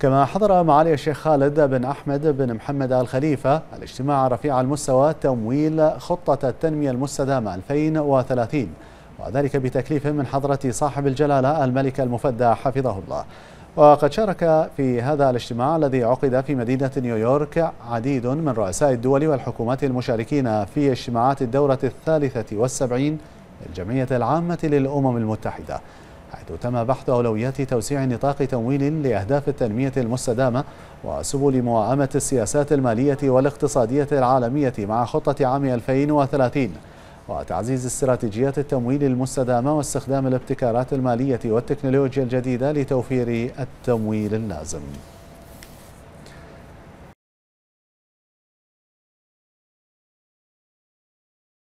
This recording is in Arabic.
كما حضر معالي الشيخ خالد بن أحمد بن محمد آل خليفة الاجتماع رفيع المستوى تمويل خطة التنمية المستدامة 2030 وذلك بتكليف من حضرة صاحب الجلالة الملك المفدى حفظه الله وقد شارك في هذا الاجتماع الذي عقد في مدينة نيويورك عديد من رؤساء الدول والحكومات المشاركين في اجتماعات الدورة الثالثة والسبعين للجمعية العامة للأمم المتحدة حيث تم بحث أولويات توسيع نطاق تمويل لأهداف التنمية المستدامة وسبل موائمة السياسات المالية والاقتصادية العالمية مع خطة عام 2030 وتعزيز استراتيجيات التمويل المستدامة واستخدام الابتكارات المالية والتكنولوجيا الجديدة لتوفير التمويل اللازم